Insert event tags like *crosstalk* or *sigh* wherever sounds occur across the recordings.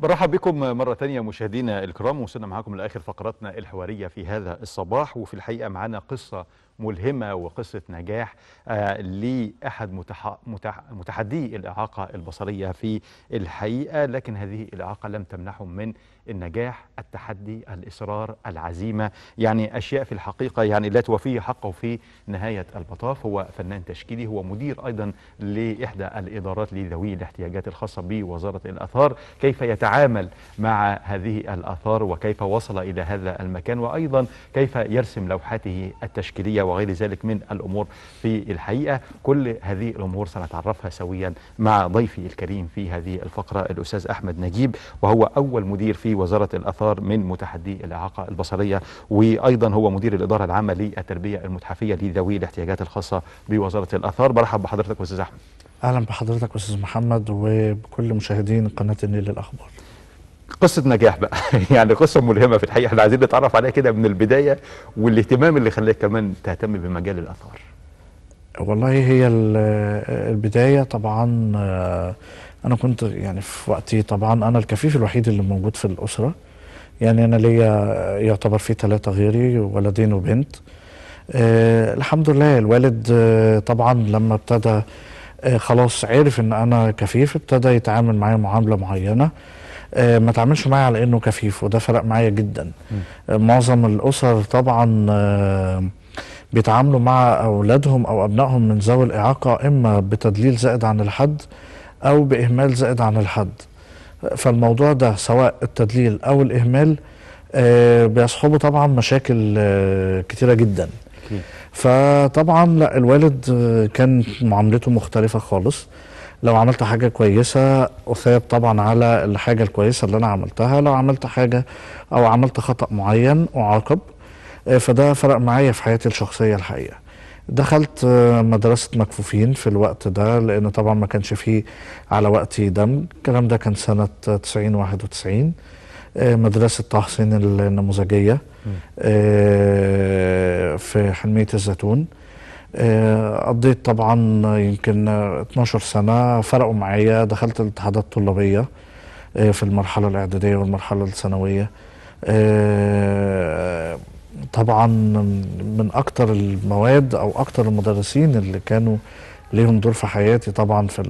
برحب بكم مرة تانية مشاهدينا الكرام وصلنا معاكم لآخر فقراتنا الحوارية في هذا الصباح وفي الحقيقة معانا قصة ملهمه وقصه نجاح آه، لاحد متحدي الاعاقه البصريه في الحقيقه لكن هذه الاعاقه لم تمنحهم من النجاح التحدي الاصرار العزيمه يعني اشياء في الحقيقه يعني لا توفيه حقه في نهايه المطاف هو فنان تشكيلي هو مدير ايضا لاحدى الادارات لذوي الاحتياجات الخاصه بوزاره الاثار كيف يتعامل مع هذه الاثار وكيف وصل الى هذا المكان وايضا كيف يرسم لوحاته التشكيليه وغير ذلك من الأمور في الحقيقة كل هذه الأمور سنتعرفها سويا مع ضيفي الكريم في هذه الفقرة الأستاذ أحمد نجيب وهو أول مدير في وزارة الأثار من متحدي الإعاقة البصرية وأيضا هو مدير الإدارة العامة للتربية المتحفية لذوي الاحتياجات الخاصة بوزارة الأثار برحب بحضرتك أستاذ أحمد أهلا بحضرتك أستاذ محمد وبكل مشاهدين قناة النيل للأخبار قصه نجاح بقى *laughs* يعني قصه ملهمه في الحقيقه احنا عايزين نتعرف عليها كده من البدايه والاهتمام اللي خلاك كمان تهتم بمجال الاثار والله هي البدايه طبعا آه، انا كنت يعني في وقتي طبعا انا الكفيف الوحيد اللي موجود في الاسره يعني انا ليا يعتبر في ثلاثه غيري ولدين وبنت أه الحمد لله الوالد آه، طبعا لما ابتدى آه، خلاص عرف ان انا كفيف ابتدى يتعامل معايا معامله معينه آه، ما تعملش معايا على انه كفيف وده فرق معايا جدا آه، معظم الاسر طبعا آه، بيتعاملوا مع اولادهم او ابنائهم من ذوي الاعاقه اما بتدليل زائد عن الحد او باهمال زائد عن الحد فالموضوع ده سواء التدليل او الاهمال بيصحبه طبعا مشاكل كتيره جدا فطبعا لا الوالد كانت معاملته مختلفه خالص لو عملت حاجة كويسة أثاب طبعا على الحاجة الكويسة اللي أنا عملتها لو عملت حاجة أو عملت خطأ معين أعاقب آه، فده فرق معايا في حياتي الشخصية الحقيقة دخلت آه، مدرسة مكفوفين في الوقت ده لأن طبعا ما كانش فيه على وقتي دم الكلام ده كان سنة 90 91 آه، مدرسة تحصين النموذجية في حلمية الزيتون آه، قضيت طبعا يمكن 12 سنه فرقوا معايا دخلت الاتحادات الطلابيه آه، في المرحله الاعداديه والمرحله الثانويه آه، طبعا من اكتر المواد او اكتر المدرسين اللي كانوا ليهم دور في حياتي طبعا في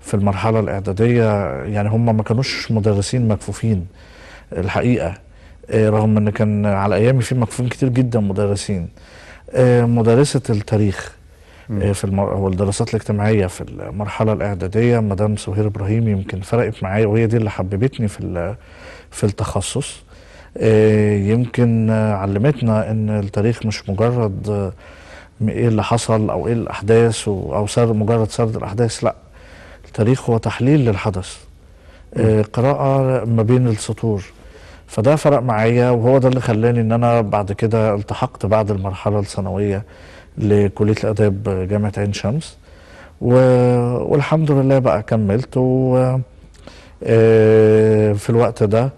في المرحله الاعداديه يعني هم ما كانوش مدرسين مكفوفين الحقيقه رغم ان كان على ايامي في مكفوفين كتير جدا مدرسين آه، مدرسة التاريخ آه، في المر... والدراسات الاجتماعية في المرحلة الإعدادية مدام سهير إبراهيم يمكن فرقت معايا وهي دي اللي حببتني في في التخصص آه، يمكن علمتنا إن التاريخ مش مجرد إيه اللي حصل أو إيه الأحداث أو سرد مجرد سرد الأحداث لأ التاريخ هو تحليل للحدث قراءة ما بين السطور فده فرق معايا وهو ده اللي خلاني ان انا بعد كده التحقت بعد المرحله الثانويه لكليه الاداب جامعه عين شمس و... والحمد لله بقى كملت و آه، في الوقت ده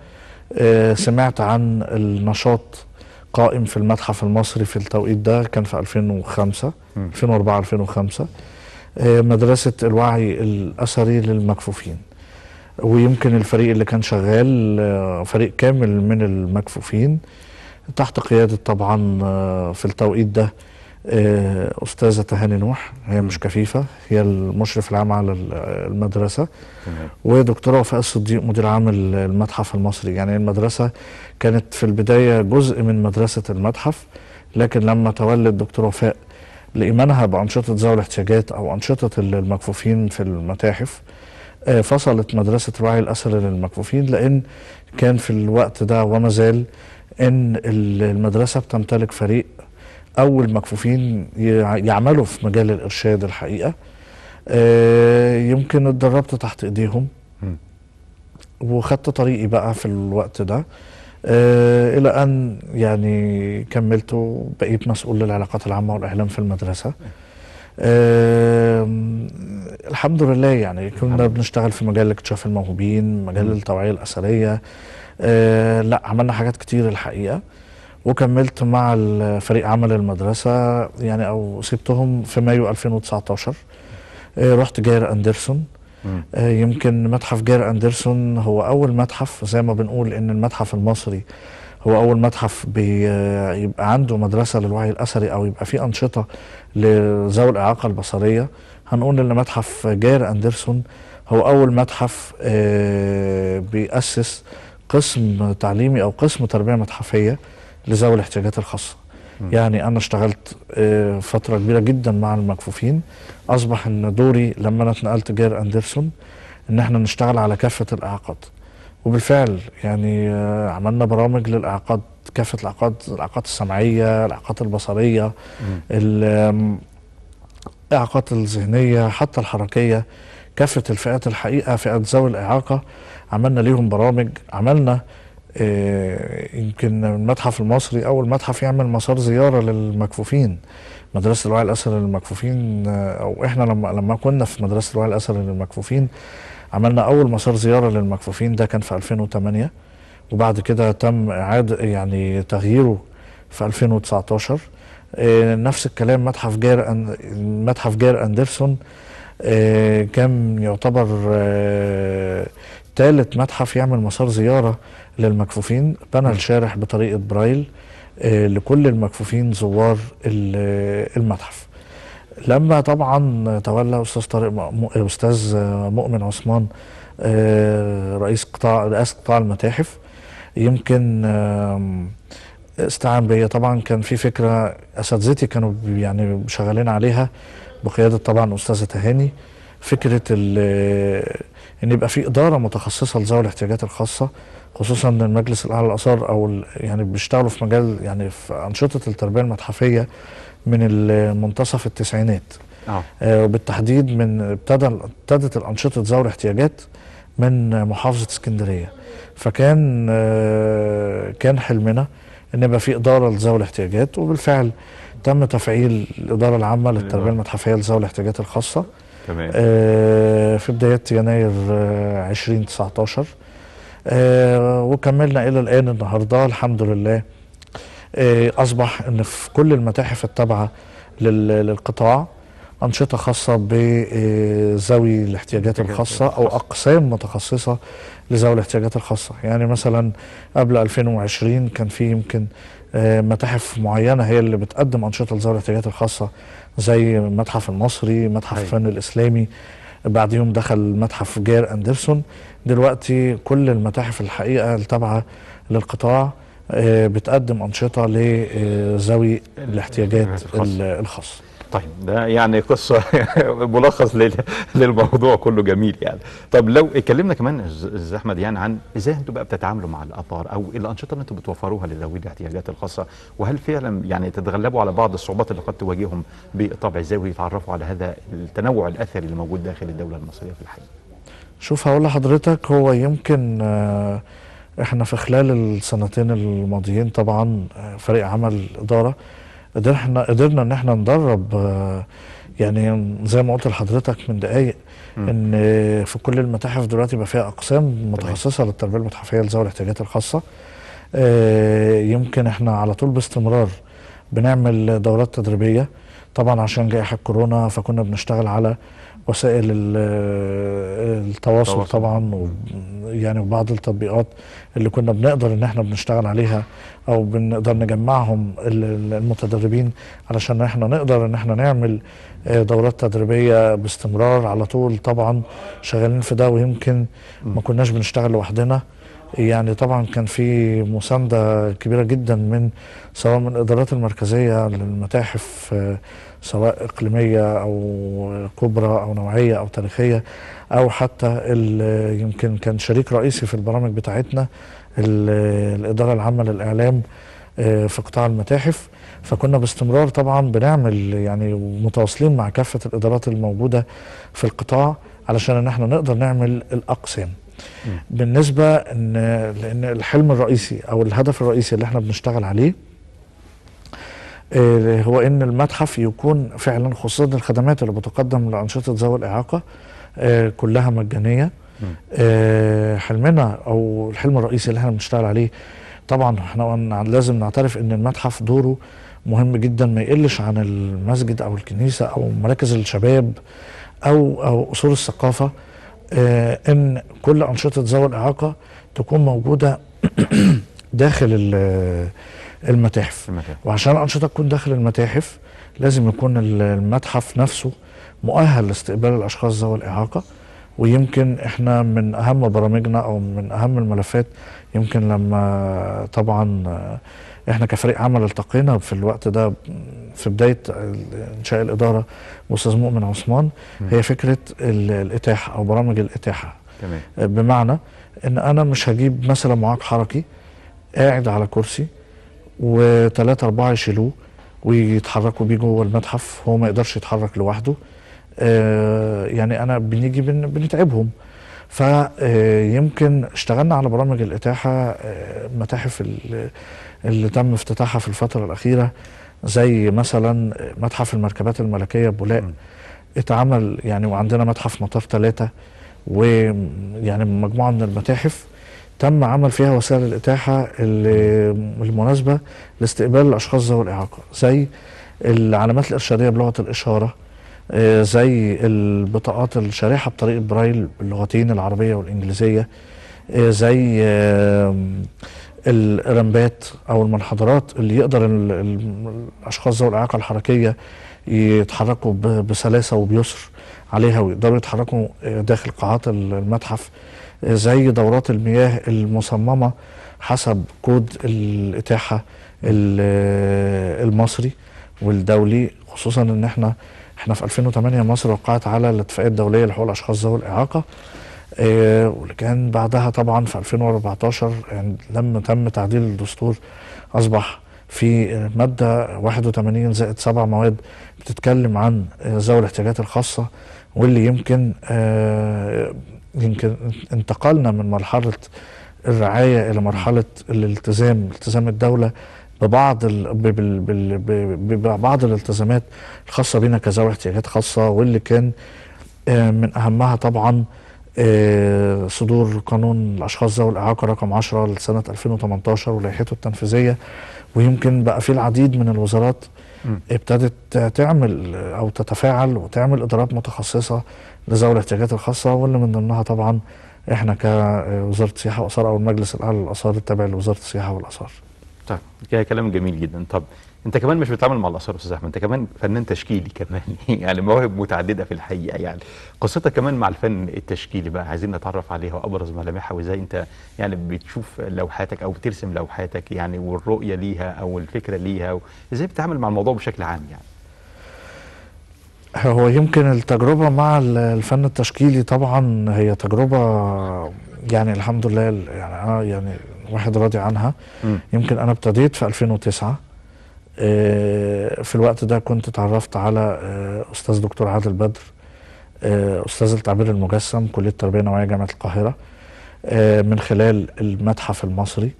آه، سمعت عن النشاط قائم في المتحف المصري في التوقيت ده كان في 2005 2004 2005 مدرسه الوعي الاثري للمكفوفين ويمكن الفريق اللي كان شغال آه، فريق كامل من المكفوفين تحت قيادة طبعا آه، في التوقيت ده آه، أستاذة تهاني نوح هي مش كفيفة هي المشرف العام على المدرسة ودكتورة وفاء الصديق مدير عام المتحف المصري يعني المدرسة كانت في البداية جزء من مدرسة المتحف لكن لما تولد دكتورة وفاء لإيمانها بأنشطة ذوي الاحتياجات أو أنشطة المكفوفين في المتاحف آه، فصلت مدرسة رعي الأسر للمكفوفين لأن كان في الوقت ده وما زال إن المدرسة بتمتلك فريق أو المكفوفين يعملوا في مجال الإرشاد الحقيقة آه، يمكن اتدربت تحت إيديهم وخدت طريقي بقى في الوقت ده آه، الى ان يعني كملت وبقيت مسؤول للعلاقات العامه والاعلام في المدرسه الحمد لله يعني كنا بنشتغل في مجال اكتشاف الموهوبين مجال التوعية الأثرية آه، لا عملنا حاجات كتير الحقيقة وكملت مع فريق عمل المدرسة يعني أو سبتهم في مايو 2019 آه، رحت جير أندرسون آه، يمكن متحف جير أندرسون هو أول متحف زي ما بنقول إن المتحف المصري هو اول متحف بيبقى عنده مدرسه للوعي الاثري او يبقى فيه انشطه لذوي الاعاقه البصريه هنقول ان متحف جير اندرسون هو اول متحف آه، بيأسس قسم تعليمي او قسم تربيه متحفيه لذوي الاحتياجات الخاصه يعني انا اشتغلت آه، فتره كبيره جدا مع المكفوفين اصبح ان دوري لما انا اتنقلت جير اندرسون ان احنا نشتغل على كافه الاعاقات وبالفعل يعني آه، عملنا برامج للاعاقات كافه الاعاقات الاعاقات السمعيه الاعاقات البصريه الاعاقات الذهنيه حتى الحركيه كافه الفئات الحقيقه فئات ذوي الاعاقه عملنا ليهم برامج عملنا آه، يمكن المتحف المصري اول متحف يعمل مسار زياره للمكفوفين مدرسه الوعي الاثري للمكفوفين آه، او احنا لما لما كنا في مدرسه الوعي الاثري للمكفوفين عملنا اول مسار زياره للمكفوفين ده كان في 2008 وبعد كده تم اعاده يعني تغييره في 2019 آه، نفس الكلام متحف جير متحف جير اندرسون آه، كان يعتبر ثالث آه، متحف يعمل مسار زياره للمكفوفين بنى الشارح بطريقه برايل لكل المكفوفين زوار المتحف لما طبعا تولى استاذ طارق استاذ مؤمن عثمان آه، رئيس قطاع رئاسه قطاع المتاحف يمكن استعان بيا طبعا كان في فكره اساتذتي كانوا يعني شغالين عليها بقياده طبعا استاذه تهاني فكره ان يبقى في اداره متخصصه لذوي الاحتياجات الخاصه خصوصا ان المجلس الاعلى للاثار او يعني بيشتغلوا في مجال يعني في انشطه التربيه المتحفيه من منتصف التسعينات آه. آه وبالتحديد من ابتدى ابتدت الانشطه ذوي الاحتياجات من محافظه اسكندريه فكان آه كان حلمنا ان يبقى في اداره لذوي الاحتياجات وبالفعل تم تفعيل الاداره العامه للتربيه أيوة. المتحفيه لذوي الاحتياجات الخاصه تمام آه في بداية يناير آه 2019 آه وكملنا إلى الآن النهاردة الحمد لله آه أصبح أن في كل المتاحف التابعة للقطاع أنشطة خاصة بذوي آه، الاحتياجات الخاصة أو أقسام متخصصة لذوي الاحتياجات الخاصة يعني مثلا قبل 2020 كان في يمكن آه، متاحف معينه هي اللي بتقدم انشطه لذوي الاحتياجات الخاصه زي المتحف المصري متحف الفن أيوة. الاسلامي بعديهم دخل متحف جير اندرسون دلوقتي كل المتاحف الحقيقه التابعه للقطاع آه، بتقدم انشطه لذوي الاحتياجات الخاصه طيب ده يعني قصه *laughs* ملخص للموضوع كله جميل يعني طب لو اتكلمنا كمان استاذ احمد يعني عن ازاي انتوا بقى بتتعاملوا مع الاثار او الانشطه اللي انتوا بتوفروها لذوي الاحتياجات الخاصه وهل فعلا يعني تتغلبوا على بعض الصعوبات اللي قد تواجههم بطبع ازاي ويتعرفوا على هذا التنوع الاثري اللي موجود داخل الدوله المصريه في الحقيقه شوف هقول لحضرتك هو يمكن آه، احنا في خلال السنتين الماضيين طبعا آه، فريق عمل اداره قدرنا قدرنا ان احنا ندرب آه، يعني زي ما قلت لحضرتك من دقايق ان في كل المتاحف دلوقتي بقى فيها اقسام متخصصه للتربيه المتحفيه لذوي الاحتياجات الخاصه آه، يمكن احنا على طول باستمرار بنعمل دورات تدريبيه طبعا عشان جائحه كورونا فكنا بنشتغل على وسائل التواصل طبعا, يعني وبعض التطبيقات اللي كنا بنقدر ان احنا بنشتغل عليها او بنقدر نجمعهم المتدربين علشان احنا نقدر ان احنا نعمل آه، دورات تدريبيه باستمرار على طول طبعا شغالين في ده ويمكن ما كناش بنشتغل لوحدنا يعني طبعا كان في مسانده كبيره جدا من سواء من الادارات المركزيه للمتاحف آه، سواء اقليميه او كبرى او نوعيه او تاريخيه او حتى يمكن كان شريك رئيسي في البرامج بتاعتنا الاداره العامه للاعلام آه، في قطاع المتاحف فكنا باستمرار طبعا بنعمل يعني متواصلين مع كافه الادارات الموجوده في القطاع علشان ان احنا نقدر نعمل الاقسام بالنسبه ان لان الحلم الرئيسي او الهدف الرئيسي اللي احنا بنشتغل عليه آه، هو ان المتحف يكون فعلا خصوصا الخدمات اللي بتقدم لانشطه ذوي الاعاقه آه، كلها مجانيه آه، حلمنا او الحلم الرئيسي اللي احنا بنشتغل عليه طبعا احنا لازم نعترف ان المتحف دوره مهم جدا ما يقلش عن المسجد او الكنيسه او مراكز الشباب او او اصول الثقافه آه، ان كل انشطه ذوي الاعاقه تكون موجوده *clears throat* داخل المتاحف. المتاحف وعشان الانشطه تكون داخل المتاحف لازم يكون المتحف نفسه مؤهل لاستقبال الاشخاص ذوي الاعاقه ويمكن احنا من اهم برامجنا او من اهم الملفات يمكن لما طبعا احنا كفريق عمل التقينا في الوقت ده في بدايه انشاء الاداره باستاذ مؤمن عثمان هي فكره الاتاحه او برامج الاتاحه تمام آه، بمعنى ان انا مش هجيب مثلا معاق حركي قاعد على كرسي وثلاثة أربعة يشيلوه ويتحركوا بيه جوه المتحف هو ما يقدرش يتحرك لوحده آه، يعني أنا بنيجي بنتعبهم فيمكن آه، اشتغلنا على برامج الإتاحة متاحف اللي تم افتتاحها في الفترة الأخيرة زي مثلا متحف المركبات الملكية بولاق اتعمل يعني وعندنا متحف مطار ثلاثة ويعني مجموعة من المتاحف تم عمل فيها وسائل الإتاحة المناسبة لاستقبال الأشخاص ذوي الإعاقة زي العلامات الإرشادية بلغة الإشارة آه، زي البطاقات الشريحة بطريقة برايل باللغتين العربية والإنجليزية آه، زي الرمبات او المنحدرات اللي يقدر الاشخاص ذوي الاعاقه الحركيه يتحركوا بسلاسه وبيسر عليها ويقدروا يتحركوا داخل قاعات المتحف زي دورات المياه المصممه حسب كود الاتاحه المصري والدولي خصوصا ان احنا احنا في 2008 مصر وقعت على الاتفاقيه الدوليه لحقوق الاشخاص ذوي الاعاقه آه، واللي كان بعدها طبعا في 2014 يعني لما تم تعديل الدستور اصبح في ماده 81 زائد سبع مواد بتتكلم عن ذوي الاحتياجات الخاصه واللي يمكن آه، يمكن انتقلنا من مرحله الرعايه الى مرحله الالتزام التزام الدوله ببعض ال... ببال... بال... ببعض الالتزامات الخاصه بينا كذوي احتياجات خاصه واللي كان آه، من اهمها طبعا آه، صدور قانون الاشخاص ذوي الاعاقه رقم 10 لسنه 2018 ولائحته التنفيذيه ويمكن بقى في العديد من الوزارات ابتدت تعمل او تتفاعل وتعمل ادارات متخصصه لذوي الاحتياجات الخاصه واللي من ضمنها طبعا احنا كوزاره السياحه والاثار او المجلس الاعلى للاثار التابع لوزاره السياحه والاثار. طيب كلام جميل جدا طب انت كمان مش بتتعامل مع الاثار يا استاذ احمد انت كمان فنان تشكيلي كمان *laughs* يعني مواهب متعدده في الحقيقه يعني قصتك كمان مع الفن التشكيلي بقى عايزين نتعرف عليها وابرز ملامحها وازاي انت يعني بتشوف لوحاتك او بترسم لوحاتك يعني والرؤيه ليها او الفكره ليها ازاي بتتعامل مع الموضوع بشكل عام يعني هو يمكن التجربه مع الفن التشكيلي طبعا هي تجربه يعني الحمد لله يعني انا يعني واحد راضي عنها م. يمكن انا ابتديت في 2009 آه، في الوقت ده كنت اتعرفت على آه، استاذ دكتور عادل بدر آه، استاذ التعبير المجسم كليه التربيه النوعيه جامعه القاهره من خلال المتحف المصري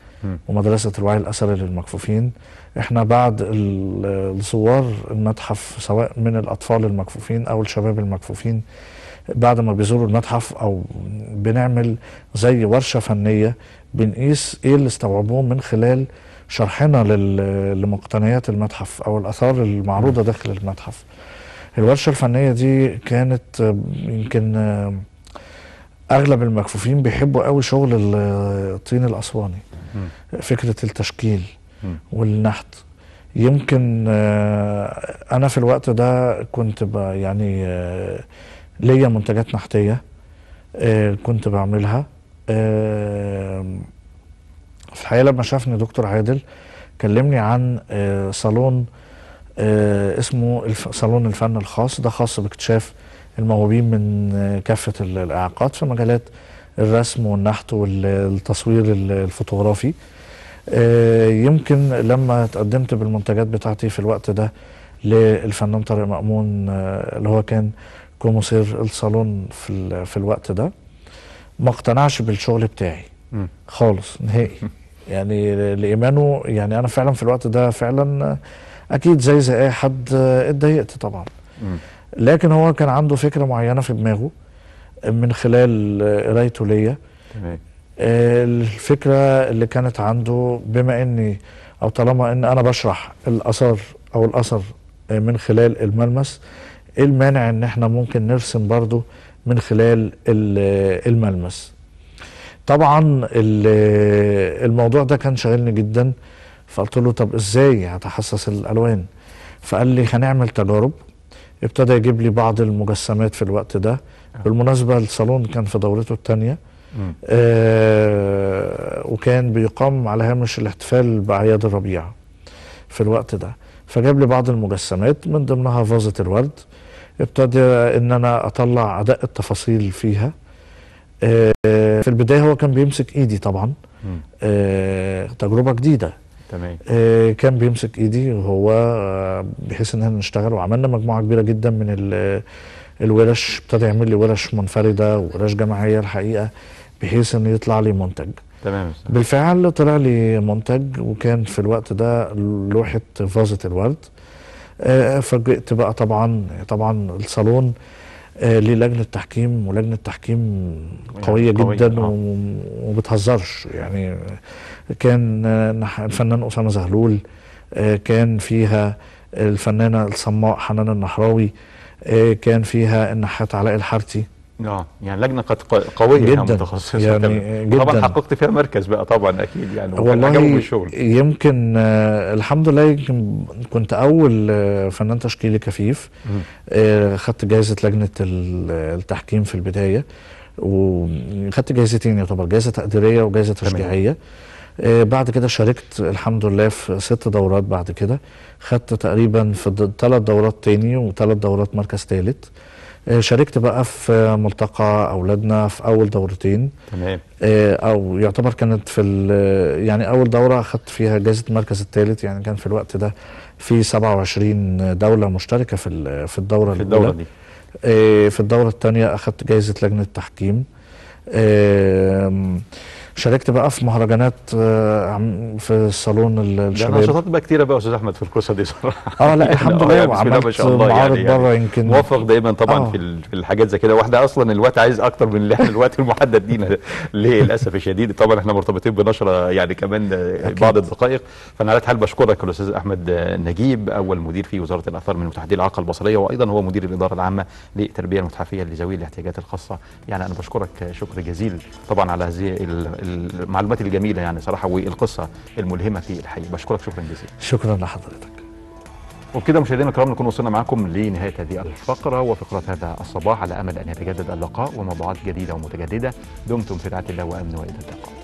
ومدرسه الوعي الاثري للمكفوفين احنا بعد الزوار المتحف سواء من الاطفال المكفوفين او الشباب المكفوفين بعد ما بيزوروا المتحف او بنعمل زي ورشه فنيه بنقيس ايه اللي استوعبوه من خلال شرحنا لمقتنيات المتحف أو الآثار المعروضة داخل المتحف الورشة الفنية دي كانت يمكن أغلب المكفوفين بيحبوا قوي شغل الطين الأسواني فكرة التشكيل والنحت يمكن آه، أنا في الوقت ده كنت يعني آه، ليا منتجات نحتية آه، كنت بعملها في الحقيقه لما شافني دكتور عادل كلمني عن آه، صالون آه، اسمه صالون الفن الخاص ده خاص باكتشاف الموهوبين من آه، كافه الاعاقات في مجالات الرسم والنحت والتصوير الفوتوغرافي يمكن لما تقدمت بالمنتجات بتاعتي في الوقت ده للفنان طارق مأمون اللي هو كان كوموسير الصالون في, في الوقت ده ما اقتنعش بالشغل بتاعي خالص نهائي *laughs* يعني لايمانه يعني انا فعلا في الوقت ده فعلا اكيد زي زي اي حد اتضايقت طبعا لكن هو كان عنده فكره معينه في دماغه من خلال قرايته ليا الفكره اللي كانت عنده بما اني او طالما ان انا بشرح الاثار او الاثر من خلال الملمس ايه المانع ان احنا ممكن نرسم برضه من خلال الملمس طبعا الموضوع ده كان شاغلني جدا فقلت له طب ازاي هتحسس الالوان فقال لي هنعمل تجارب ابتدى يجيب لي بعض المجسمات في الوقت ده آه. بالمناسبه الصالون كان في دورته الثانيه آه وكان بيقام على هامش الاحتفال باعياد الربيع في الوقت ده فجاب لي بعض المجسمات من ضمنها فازه الورد ابتدى ان انا اطلع ادق التفاصيل فيها آه، في البدايه هو كان بيمسك ايدي طبعا آه، تجربه جديده تمام آه، كان بيمسك ايدي هو بحيث ان احنا نشتغل وعملنا مجموعه كبيره جدا من الورش ابتدى يعمل لي ورش منفرده وورش جماعيه الحقيقه بحيث ان يطلع لي منتج تمام بالفعل طلع لي منتج وكان في الوقت ده لوحه فازه الورد فاجئت بقى طبعا طبعا الصالون آه، للجنه التحكيم ولجنه التحكيم يعني قويه قوية جدا آه. وبتهزرش يعني كان الفنان اسامه زهلول آه، كان فيها الفنانه الصماء حنان النحراوي آه، كان فيها النحات علاء الحارتي اه يعني لجنه قد قويه جدا متخصصه يعني جدا طبعا حققت فيها مركز بقى طبعا اكيد يعني والله يمكن آه الحمد لله يمكن كنت اول آه فنان تشكيلي كفيف آه خدت جائزه لجنه التحكيم في البدايه وخدت جائزتين يعتبر جائزه تقديريه وجائزه تشجيعيه آه بعد كده شاركت الحمد لله في ست دورات بعد كده خدت تقريبا في ثلاث دورات تاني وثلاث دورات مركز ثالث آه، شاركت بقى في ملتقى اولادنا في اول دورتين تمام آه، او يعتبر كانت في يعني اول دوره اخذت فيها جائزه المركز الثالث يعني كان في الوقت ده في 27 دوله مشتركه في في الدوره في الدوره دي آه، في الدوره الثانيه اخذت جائزه لجنه تحكيم شاركت بقى في مهرجانات آه، في صالون الشباب ده نشاطات بقى كتيره بقى يا استاذ احمد في القصه دي صراحه اه لا *laughs* الحمد آه، لله يعني وعملت ما شاء الله يعني, يعني يمكن موفق دايما طبعا آه. في الحاجات زي كده واحنا اصلا الوقت عايز اكتر من اللي احنا الوقت المحدد لينا للاسف الشديد طبعا احنا مرتبطين بنشره يعني كمان بعض الدقائق فانا على حال بشكرك الاستاذ احمد نجيب اول مدير في وزاره الاثار من متحدي الاعاقه البصريه وايضا هو مدير الاداره العامه للتربيه المتحفيه لذوي الاحتياجات الخاصه يعني انا بشكرك شكر جزيل طبعا على هذه المعلومات الجميله يعني صراحه والقصه الملهمه في الحقيقه بشكرك شكرا جزيلا شكرا لحضرتك وبكده مشاهدينا الكرام نكون وصلنا معكم لنهايه هذه الفقره وفقره هذا الصباح على امل ان يتجدد اللقاء وموضوعات جديده ومتجدده دمتم في رعايه الله وامن والى اللقاء